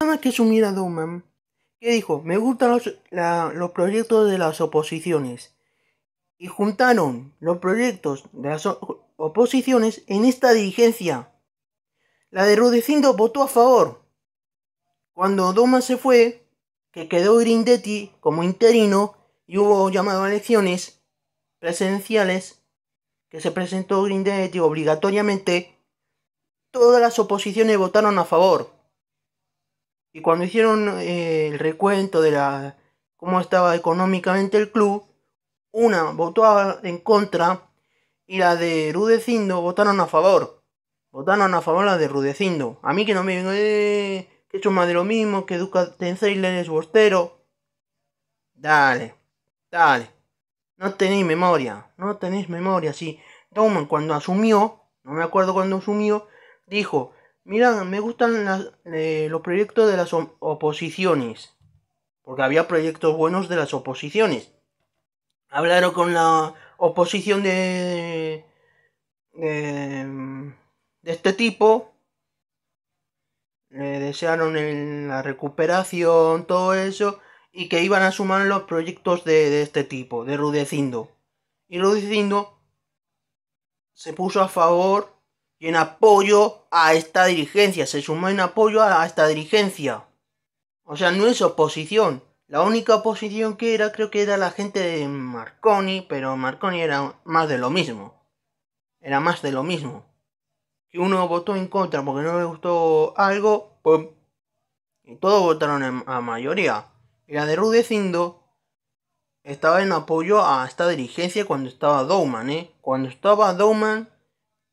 Nada que asumir a que dijo, me gustan los, proyectos de las oposiciones. Y juntaron los proyectos de las oposiciones en esta dirigencia. La de Rudecindo votó a favor. Cuando Doman se fue, que quedó Grindetti como interino y hubo llamado a elecciones presidenciales, que se presentó Grindetti obligatoriamente, todas las oposiciones votaron a favor. Y cuando hicieron eh, el recuento de la cómo estaba económicamente el club, una votó en contra y la de Rudecindo votaron a favor. Votaron a favor la de Rudecindo. A mí que no me eh, he que hecho más de lo mismo, que Duca Tenseiler es bostero. Dale, dale. No tenéis memoria, no tenéis memoria. Sí, Dauman cuando asumió, no me acuerdo cuando asumió, dijo mira, me gustan eh, los proyectos de las oposiciones. Porque había proyectos buenos de las oposiciones. Hablaron con la oposición de, de, este tipo. Le desearon la recuperación, todo eso. Y que iban a sumar los proyectos de, de este tipo, de Rudecindo. Y Rudecindo se puso a favor y en apoyo a esta dirigencia, se sumó en apoyo a esta dirigencia. O sea, no es oposición. La única oposición que era creo que era la gente de Marconi, pero Marconi era más de lo mismo. Era más de lo mismo. Si uno votó en contra porque no le gustó algo, pues... Y todos votaron en, a mayoría. Y la de Rudecindo estaba en apoyo a esta dirigencia cuando estaba Dowman, ¿eh? Cuando estaba Dowman,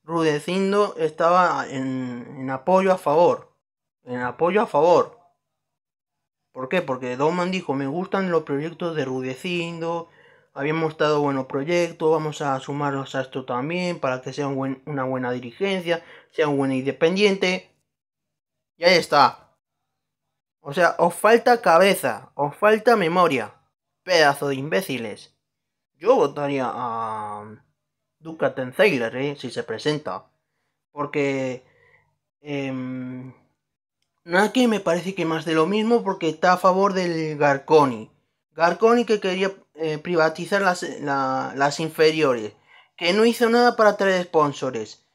Rudecindo estaba en, apoyo a favor. En apoyo a favor. ¿Por qué? Porque Doman dijo, me gustan los proyectos de Rudecindo, habíamos estado buenos proyectos, vamos a sumarnos a esto también para que sea una buena dirigencia, sea un buen independiente. Y ahí está. O sea, os falta cabeza, os falta memoria. Pedazo de imbéciles. Yo votaría a... Duca ¿eh? si se presenta. Porque eh, em, aquí me parece que más de lo mismo porque está a favor del Garconi. Garconi que quería eh, privatizar las, inferiores. Que no hizo nada para traer sponsors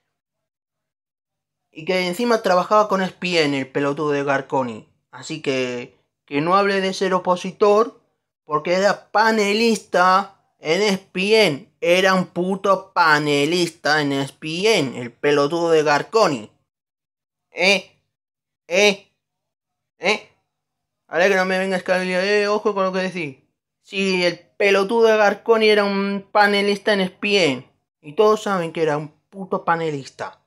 Y que encima trabajaba con Spien, el pelotudo de Garconi. Así que que no hable de ser opositor porque era panelista en Spien era un puto panelista en ESPN, el pelotudo de Garconi. Eh, eh, eh. Ahora que no me vengas a eh, ojo con lo que decís. Si el pelotudo de Garconi era un panelista en ESPN. Y todos saben que era un puto panelista.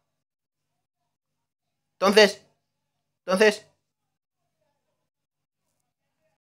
Entonces, entonces,